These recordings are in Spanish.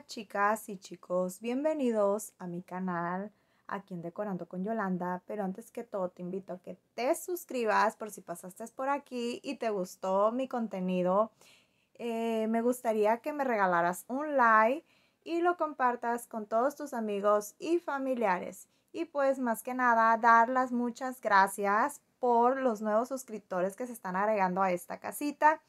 chicas y chicos, bienvenidos a mi canal aquí en Decorando con Yolanda, pero antes que todo te invito a que te suscribas por si pasaste por aquí y te gustó mi contenido. Eh, me gustaría que me regalaras un like y lo compartas con todos tus amigos y familiares. Y pues más que nada, dar las muchas gracias por los nuevos suscriptores que se están agregando a esta casita.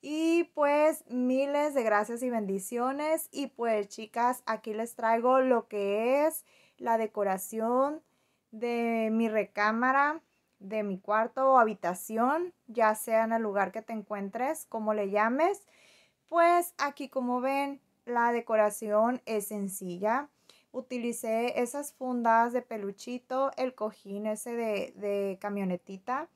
Y pues miles de gracias y bendiciones. Y pues chicas, aquí les traigo lo que es la decoración de mi recámara, de mi cuarto o habitación, ya sea en el lugar que te encuentres, como le llames. Pues aquí como ven, la decoración es sencilla. Utilicé esas fundas de peluchito, el cojín ese de, de camionetita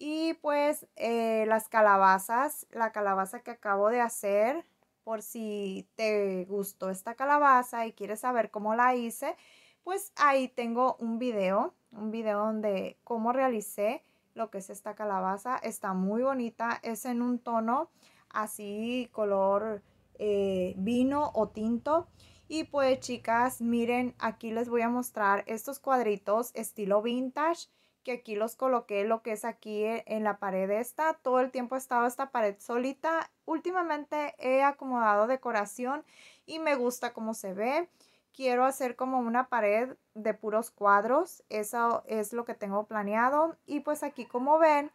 y pues eh, las calabazas, la calabaza que acabo de hacer, por si te gustó esta calabaza y quieres saber cómo la hice, pues ahí tengo un video, un video donde cómo realicé lo que es esta calabaza. Está muy bonita, es en un tono así color eh, vino o tinto. Y pues chicas, miren, aquí les voy a mostrar estos cuadritos estilo vintage que aquí los coloqué lo que es aquí eh, en la pared esta. Todo el tiempo he estado esta pared solita. Últimamente he acomodado decoración y me gusta cómo se ve. Quiero hacer como una pared de puros cuadros. Eso es lo que tengo planeado. Y pues aquí como ven,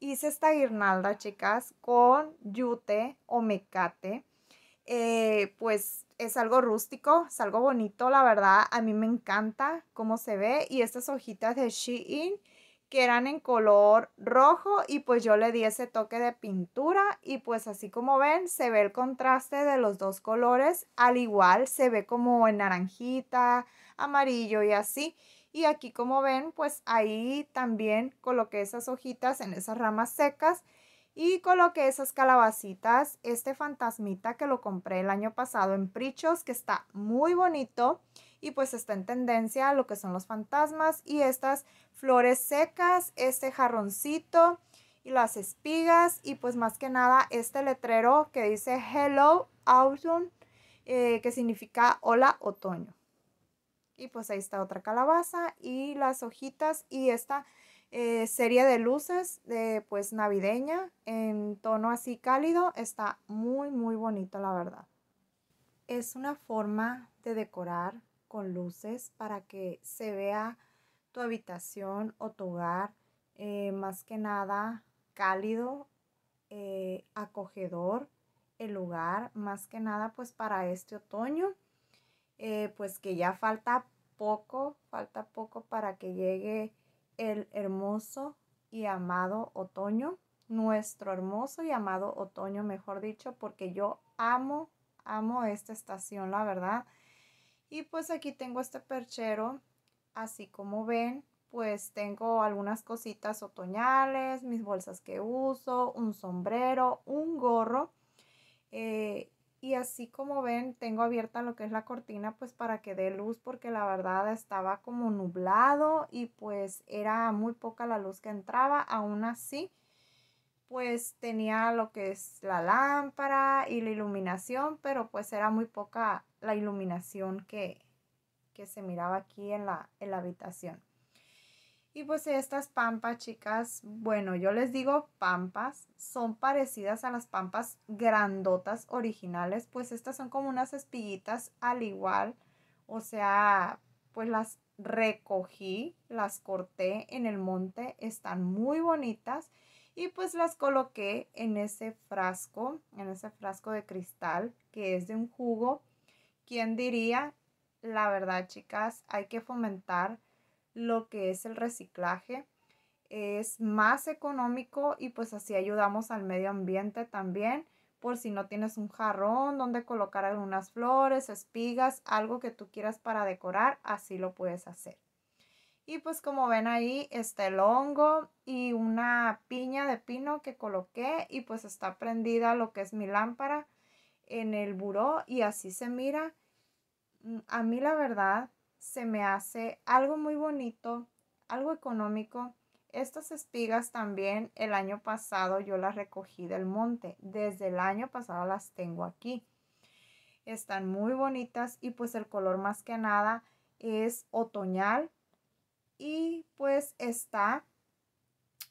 hice esta guirnalda, chicas, con yute o mecate. Eh, pues es algo rústico, es algo bonito, la verdad. A mí me encanta cómo se ve. Y estas hojitas de Shein que eran en color rojo y pues yo le di ese toque de pintura y pues así como ven se ve el contraste de los dos colores al igual se ve como en naranjita, amarillo y así y aquí como ven pues ahí también coloqué esas hojitas en esas ramas secas y coloqué esas calabacitas, este fantasmita que lo compré el año pasado en Prichos, que está muy bonito y pues está en tendencia lo que son los fantasmas y estas flores secas, este jarroncito y las espigas y pues más que nada este letrero que dice Hello Autumn, eh, que significa hola otoño. Y pues ahí está otra calabaza y las hojitas y esta Sería eh, serie de luces de pues navideña en tono así cálido. Está muy muy bonito la verdad. Es una forma de decorar con luces para que se vea tu habitación o tu hogar eh, más que nada cálido, eh, acogedor el lugar más que nada pues para este otoño pues que ya falta poco falta poco para que llegue el hermoso y amado otoño, nuestro hermoso y amado otoño, mejor dicho, porque yo amo, amo esta estación, la verdad. Y pues aquí tengo este perchero, así como ven, pues tengo algunas cositas otoñales, mis bolsas que uso, un sombrero, un gorro. Eh, y así como ven, tengo abierta lo que es la cortina pues para que dé luz porque la verdad estaba como nublado y pues era muy poca la luz que entraba. Aún así, pues tenía lo que es la lámpara y la iluminación, pero pues era muy poca la iluminación que, que se miraba aquí en la, en la habitación. Y pues estas pampas, chicas, bueno, yo les digo pampas, son parecidas a las pampas grandotas originales, pues estas son como unas espiguitas al igual, o sea, pues las recogí, las corté en el monte, están muy bonitas y pues las coloqué en ese frasco, en ese frasco de cristal que es de un jugo. ¿Quién diría? La verdad, chicas, hay que fomentar lo que es el reciclaje. Es más económico y pues así ayudamos al medio ambiente también por si no tienes un jarrón donde colocar algunas flores, espigas, algo que tú quieras para decorar, así lo puedes hacer. Y pues como ven ahí está el hongo y una piña de pino que coloqué y pues está prendida lo que es mi lámpara en el buró y así se mira. Mm, a mí la verdad se me hace algo muy bonito, algo económico. Estas espigas también el año pasado yo las recogí del monte. Desde el año pasado las tengo aquí. Están muy bonitas y pues el color más que nada es otoñal. Y pues está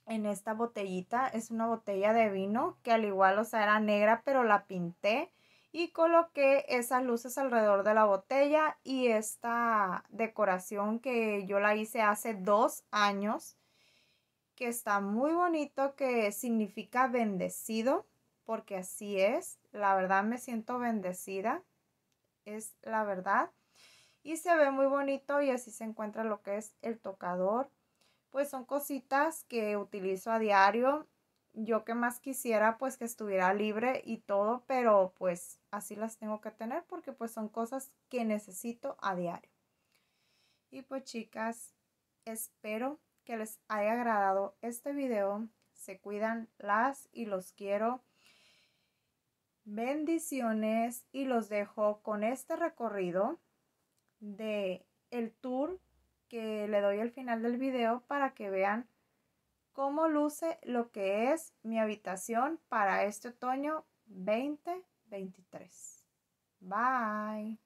en esta botellita. Es una botella de vino que al igual, o sea, era negra, pero la pinté y coloqué esas luces alrededor de la botella y esta decoración que yo la hice hace dos años que está muy bonito que significa bendecido porque así es la verdad me siento bendecida es la verdad y se ve muy bonito y así se encuentra lo que es el tocador pues son cositas que utilizo a diario yo que más quisiera pues que estuviera libre y todo, pero pues así las tengo que tener porque pues son cosas que necesito a diario. Y pues chicas, espero que les haya agradado este video. Se cuidan las y los quiero. Bendiciones y los dejo con este recorrido de el tour que le doy al final del video para que vean cómo luce lo que es mi habitación para este otoño 2023. Bye.